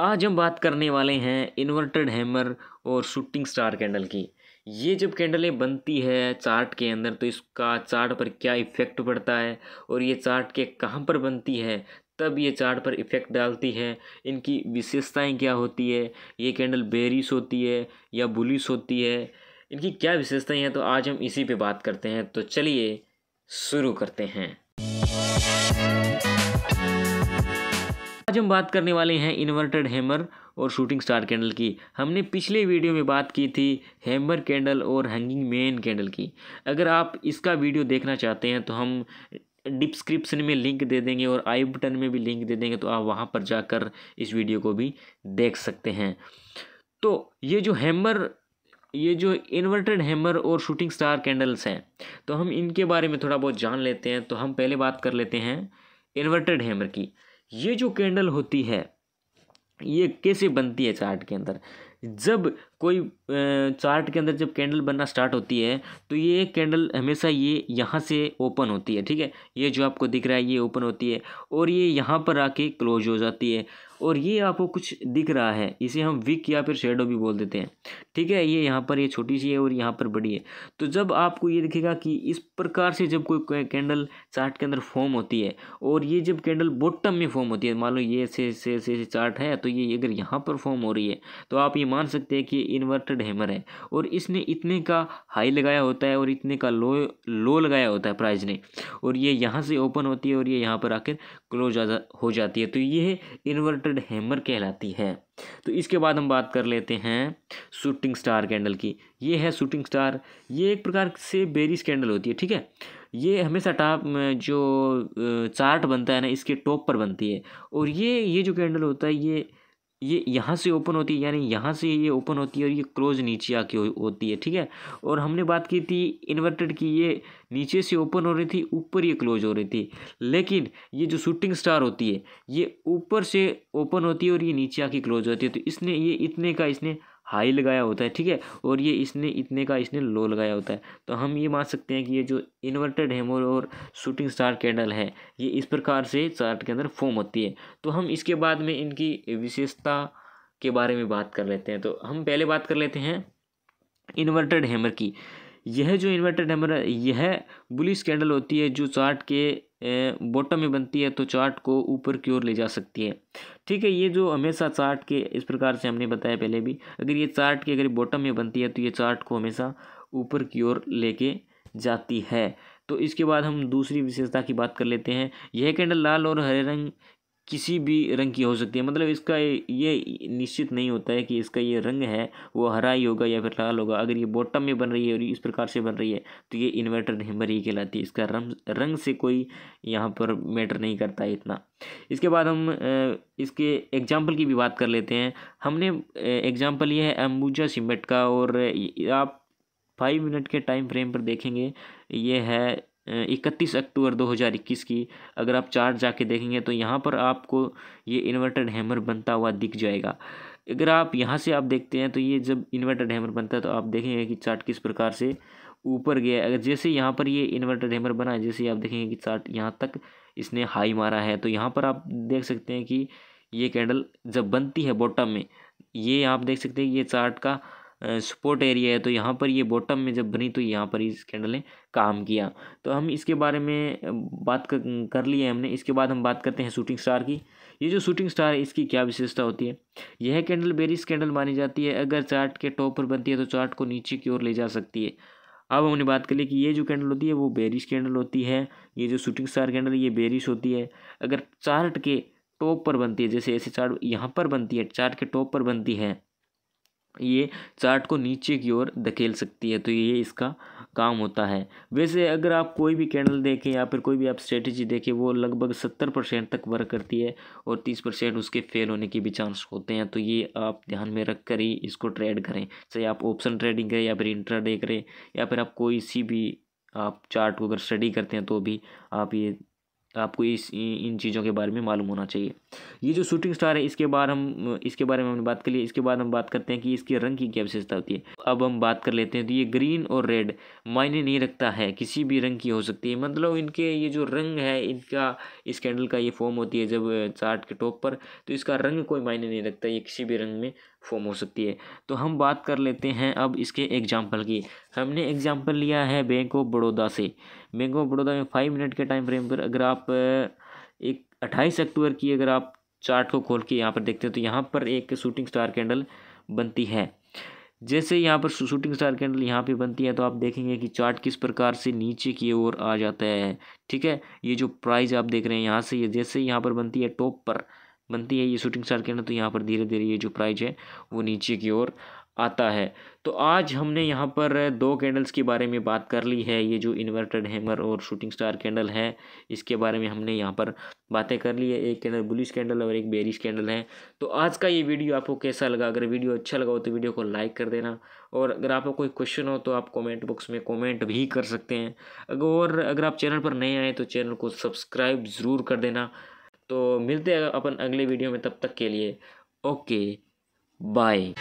आज हम बात करने वाले हैं इन्वर्टेड हैमर और शूटिंग स्टार कैंडल की ये जब कैंडलें बनती है चार्ट के अंदर तो इसका चार्ट पर क्या इफ़ेक्ट पड़ता है और ये चार्ट के कहाँ पर बनती है तब ये चार्ट पर इफ़ेक्ट डालती है इनकी विशेषताएं क्या होती है ये कैंडल बेरिस होती है या बुलिस होती है इनकी क्या विशेषताएं हैं तो आज हम इसी पे बात करते हैं तो चलिए शुरू करते हैं आज हम बात करने वाले हैं इन्वर्टेड हैमर और शूटिंग स्टार कैंडल की हमने पिछले वीडियो में बात की थी हैमर कैंडल और हैंगिंग मैन कैंडल की अगर आप इसका वीडियो देखना चाहते हैं तो हम डिस्क्रिप्शन में लिंक दे देंगे और आई बटन में भी लिंक दे देंगे तो आप वहाँ पर जाकर इस वीडियो को भी देख सकते हैं तो ये जो हैमर ये जो इन्वर्टेड हैमर और शूटिंग स्टार कैंडल्स हैं तो हम इनके बारे में थोड़ा बहुत जान लेते हैं तो हम पहले बात कर लेते हैं इन्वर्टेड हैमर की ये जो कैंडल होती है ये कैसे बनती है चार्ट के अंदर जब कोई चार्ट के अंदर जब कैंडल बनना स्टार्ट होती है तो ये कैंडल हमेशा ये यहाँ से ओपन होती है ठीक है ये जो आपको दिख रहा है ये ओपन होती है और ये यहाँ पर आके क्लोज हो जाती है और ये आपको कुछ दिख रहा है इसे हम विक या फिर शेडो भी बोल देते हैं ठीक है ये यहाँ पर ये छोटी सी है और यहाँ पर बड़ी है तो जब आपको ये दिखेगा कि इस प्रकार से जब कोई कैंडल चार्ट के अंदर फॉर्म होती है और ये जब कैंडल बॉटम में फॉर्म होती है मान लो ये से से से चार्ट है तो ये अगर यहाँ पर फॉर्म हो रही है तो आप ये मान सकते हैं कि इन्वर्टेड हैमर है और इसने इतने का हाई लगाया होता है और इतने का लो लो लगाया होता है प्राइज़ ने और ये यहाँ से ओपन होती है और ये यहाँ पर आकर क्लोज हो जाती है तो ये इन्वर्टेड हैमर कहलाती है तो इसके बाद हम बात कर लेते हैं शूटिंग स्टार कैंडल की ये है शूटिंग स्टार ये एक प्रकार से बेरीज कैंडल होती है ठीक है ये हमेशा टॉप जो चार्ट बनता है ना इसके टॉप पर बनती है और ये ये जो कैंडल होता है ये ये यहाँ से ओपन होती है यानी यहाँ से ये ओपन होती है और ये क्लोज नीचे आके होती है ठीक है और हमने बात की थी इन्वर्टेड की ये नीचे से ओपन हो रही थी ऊपर ये क्लोज हो रही थी लेकिन ये जो शूटिंग स्टार होती है ये ऊपर से ओपन होती है और ये नीचे आके क्लोज होती है तो इसने ये इतने का इसने हाई लगाया होता है ठीक है और ये इसने इतने का इसने लो लगाया होता है तो हम ये मान सकते हैं कि ये जो इन्वर्टेड हेमर और शूटिंग स्टार कैंडल है ये इस प्रकार से चार्ट के अंदर फॉर्म होती है तो हम इसके बाद में इनकी विशेषता के बारे में बात कर लेते हैं तो हम पहले बात कर लेते हैं इन्वर्टेड हैमर की यह जो इन्वर्टेड हैमर है यह बुलिस कैंडल होती है जो चार्ट के बॉटम में बनती है तो चार्ट को ऊपर की ओर ले जा सकती है ठीक है ये जो हमेशा चार्ट के इस प्रकार से हमने बताया पहले भी अगर ये चार्ट की अगर बॉटम में बनती है तो ये चार्ट को हमेशा ऊपर की ओर लेके जाती है तो इसके बाद हम दूसरी विशेषता की बात कर लेते हैं यह कैंडल लाल और हरे रंग किसी भी रंग की हो सकती है मतलब इसका ये निश्चित नहीं होता है कि इसका ये रंग है वो हरा ही होगा या फिर लाल होगा अगर ये बॉटम में बन रही है और इस प्रकार से बन रही है तो ये इन्वर्टर हेमर ही कहलाती है इसका रंग रंग से कोई यहाँ पर मैटर नहीं करता है इतना इसके बाद हम इसके एग्जाम्पल की भी बात कर लेते हैं हमने एग्जाम्पल ये है अम्बुजा सीमेंट का और आप फाइव मिनट के टाइम फ्रेम पर देखेंगे ये है इकतीस अक्टूबर 2021 की अगर आप चार्ट जाके देखेंगे तो यहाँ पर आपको ये इन्वर्टेड हैमर बनता हुआ दिख जाएगा अगर आप यहाँ से आप देखते हैं तो ये जब इन्वर्टेड हैमर बनता है तो आप देखेंगे कि चार्ट किस प्रकार से ऊपर गया अगर जैसे यहाँ पर ये इन्वर्टेड हैमर बना है जैसे आप देखेंगे कि चार्ट यहाँ तक इसने हाई मारा है तो यहाँ पर आप देख सकते हैं कि ये कैंडल जब बनती है बॉटम में ये आप देख सकते हैं ये चार्ट का सपोर्ट एरिया है तो यहाँ पर ये बॉटम में जब बनी तो यहाँ पर इस कैंडल ने काम किया तो हम इसके बारे में बात कर, कर लिए हमने इसके बाद हम बात करते हैं शूटिंग स्टार की ये जो शूटिंग स्टार है इसकी क्या विशेषता होती है यह कैंडल बेरिस कैंडल मानी जाती है अगर चार्ट के टॉप पर बनती है तो चार्ट को नीचे की ओर ले जा सकती है अब हमने बात कर ली कि ये जो कैंडल होती है वो बेरिश कैंडल होती है ये जो शूटिंग स्टार कैंडल ये बेरिश होती है अगर चार्ट के टॉप पर बनती है जैसे ऐसे चार्ट यहाँ पर बनती है चार्ट के टॉप पर बनती है ये चार्ट को नीचे की ओर धकेल सकती है तो ये इसका काम होता है वैसे अगर आप कोई भी कैंडल देखें या फिर कोई भी आप स्ट्रेटजी देखें वो लगभग सत्तर परसेंट तक वर्क करती है और तीस परसेंट उसके फेल होने के भी चांस होते हैं तो ये आप ध्यान में रख कर ही इसको ट्रेड करें चाहे आप ऑप्शन ट्रेडिंग करें या फिर इंट्राडे करें या फिर आप कोई सी भी आप चार्ट को अगर स्टडी करते हैं तो भी आप ये आपको इस इन चीज़ों के बारे में मालूम होना चाहिए ये जो शूटिंग स्टार है इसके बारे हम इसके बारे में हमने बात कर ली इसके बाद हम बात करते हैं कि इसके रंग की क्या विशेषता होती है अब हम बात कर लेते हैं तो ये ग्रीन और रेड मायने नहीं रखता है किसी भी रंग की हो सकती है मतलब इनके ये जो रंग है इनका इस कैंडल का ये फॉर्म होती है जब चार्ट के टॉप पर तो इसका रंग कोई मायने नहीं रखता ये किसी भी रंग में फॉर्म हो सकती है तो हम बात कर लेते हैं अब इसके एग्जाम्पल की हमने एग्जाम्पल लिया है बैंक ऑफ बड़ौदा से बैंक ऑफ बड़ौदा में फाइव मिनट के टाइम फ्रेम पर अगर आप एक अट्ठाईस अक्टूबर की अगर आप चार्ट को खोल के यहाँ पर देखते हैं तो यहाँ पर एक शूटिंग स्टार कैंडल बनती है जैसे यहाँ पर शूटिंग स्टार कैंडल यहाँ पे बनती है तो आप देखेंगे कि चार्ट किस प्रकार से नीचे की ओर आ जाता है ठीक है ये जो प्राइस आप देख रहे हैं यहाँ से ये जैसे यहाँ पर बनती है टॉप पर बनती है ये शूटिंग स्टार कैंडल तो यहाँ पर धीरे धीरे ये जो प्राइज है वो नीचे की ओर आता है तो आज हमने यहाँ पर दो कैंडल्स के बारे में बात कर ली है ये जो इन्वर्टेड हैमर और शूटिंग स्टार कैंडल है इसके बारे में हमने यहाँ पर बातें कर ली है एक कैंडल बुलिश कैंडल और एक बेरिश कैंडल है तो आज का ये वीडियो आपको कैसा लगा अगर वीडियो अच्छा लगा हो तो वीडियो को लाइक कर देना और अगर आपको कोई क्वेश्चन हो तो आप कॉमेंट बॉक्स में कॉमेंट भी कर सकते हैं और अगर आप चैनल पर नए आए तो चैनल को सब्सक्राइब ज़रूर कर देना तो मिलते हैं अपन अगले वीडियो में तब तक के लिए ओके Bye.